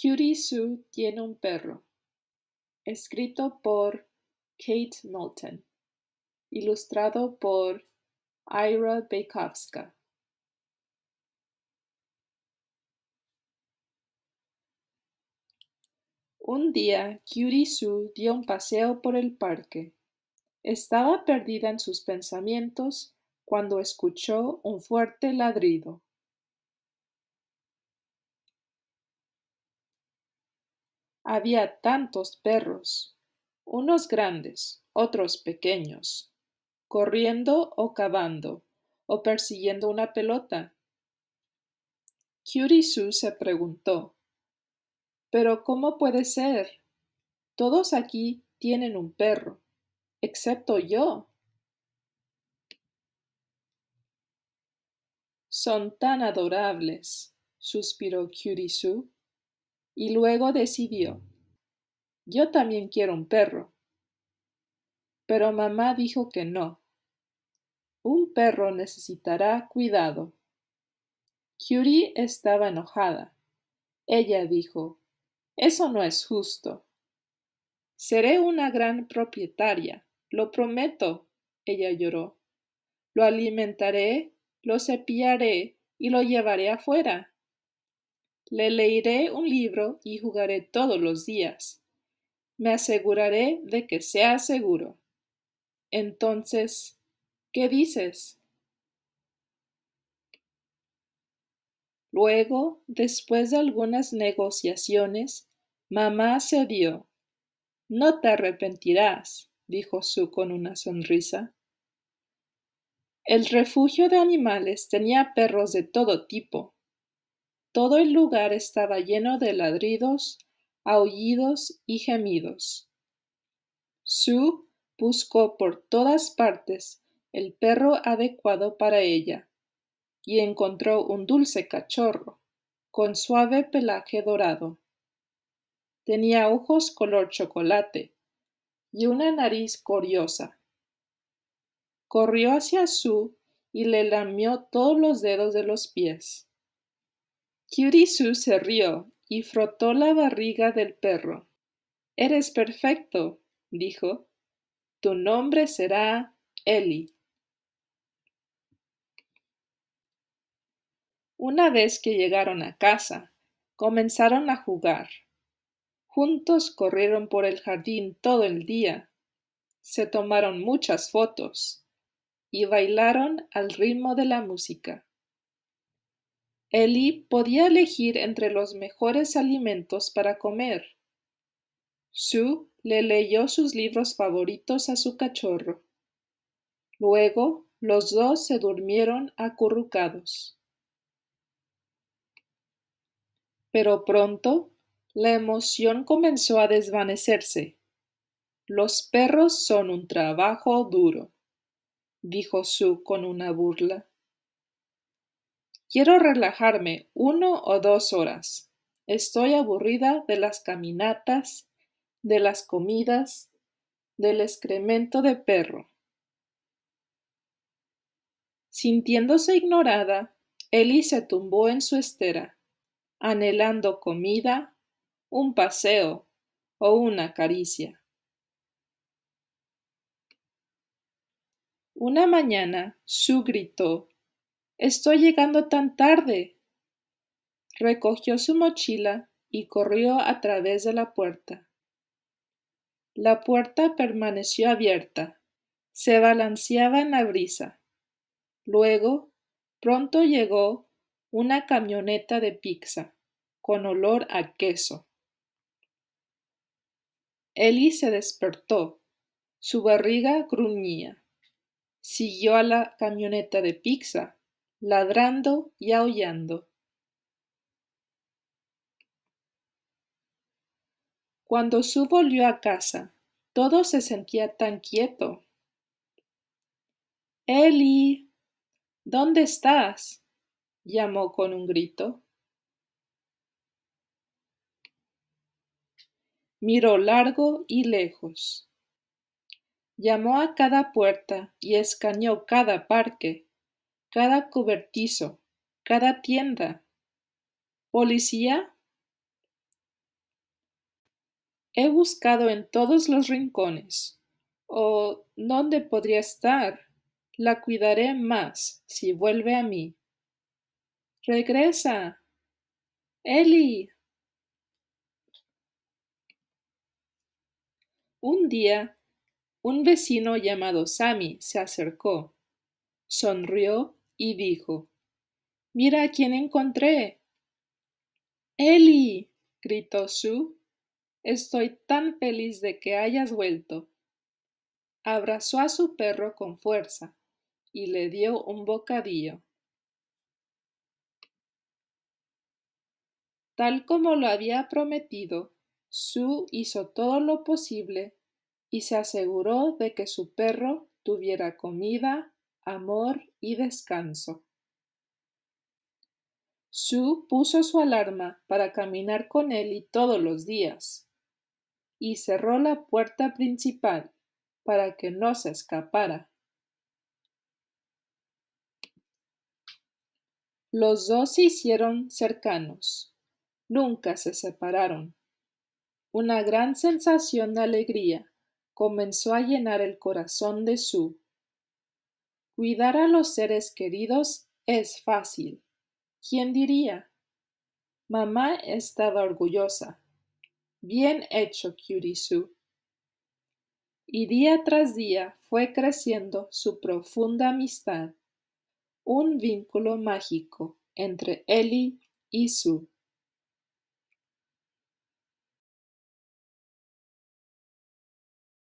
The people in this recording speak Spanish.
Cutie Sue tiene un perro. Escrito por Kate Moulton. Ilustrado por Ira Bekovska. Un día, Cutie Sue dio un paseo por el parque. Estaba perdida en sus pensamientos cuando escuchó un fuerte ladrido. había tantos perros, unos grandes, otros pequeños, corriendo o cavando, o persiguiendo una pelota. Kyurisu se preguntó Pero ¿cómo puede ser? Todos aquí tienen un perro, excepto yo. Son tan adorables, suspiró Kyurisu y luego decidió Yo también quiero un perro. Pero mamá dijo que no. Un perro necesitará cuidado. Curie estaba enojada. Ella dijo Eso no es justo. Seré una gran propietaria, lo prometo. Ella lloró. Lo alimentaré, lo cepillaré y lo llevaré afuera. Le leeré un libro y jugaré todos los días. Me aseguraré de que sea seguro. Entonces, ¿qué dices? Luego, después de algunas negociaciones, mamá se cedió. No te arrepentirás, dijo su con una sonrisa. El refugio de animales tenía perros de todo tipo, todo el lugar estaba lleno de ladridos, aullidos y gemidos. Sue buscó por todas partes el perro adecuado para ella, y encontró un dulce cachorro, con suave pelaje dorado. Tenía ojos color chocolate y una nariz coriosa. Corrió hacia Sue y le lamió todos los dedos de los pies. Kyurisu se rió y frotó la barriga del perro. Eres perfecto, dijo. Tu nombre será Eli. Una vez que llegaron a casa, comenzaron a jugar. Juntos corrieron por el jardín todo el día. Se tomaron muchas fotos y bailaron al ritmo de la música. Eli podía elegir entre los mejores alimentos para comer. Sue le leyó sus libros favoritos a su cachorro. Luego los dos se durmieron acurrucados. Pero pronto la emoción comenzó a desvanecerse. Los perros son un trabajo duro, dijo Sue con una burla. Quiero relajarme uno o dos horas. Estoy aburrida de las caminatas, de las comidas, del excremento de perro. Sintiéndose ignorada, Ellie se tumbó en su estera, anhelando comida, un paseo o una caricia. Una mañana, Sue gritó Estoy llegando tan tarde. Recogió su mochila y corrió a través de la puerta. La puerta permaneció abierta. Se balanceaba en la brisa. Luego, pronto llegó una camioneta de pizza, con olor a queso. Eli se despertó. Su barriga gruñía. Siguió a la camioneta de pizza ladrando y aullando. Cuando Su volvió a casa, todo se sentía tan quieto. Eli, ¿dónde estás? llamó con un grito. Miró largo y lejos. Llamó a cada puerta y escaneó cada parque cada cobertizo, cada tienda. Policía. He buscado en todos los rincones. ¿O dónde podría estar? La cuidaré más si vuelve a mí. Regresa. Eli. Un día, un vecino llamado Sammy se acercó, sonrió y dijo, Mira a quién encontré. Eli, gritó su estoy tan feliz de que hayas vuelto. Abrazó a su perro con fuerza y le dio un bocadillo. Tal como lo había prometido, su hizo todo lo posible y se aseguró de que su perro tuviera comida, amor y descanso. Su puso su alarma para caminar con y todos los días y cerró la puerta principal para que no se escapara. Los dos se hicieron cercanos. Nunca se separaron. Una gran sensación de alegría comenzó a llenar el corazón de Su. Cuidar a los seres queridos es fácil. ¿Quién diría? Mamá estaba orgullosa. Bien hecho, Kyurisu. Y día tras día fue creciendo su profunda amistad, un vínculo mágico entre Eli y Su.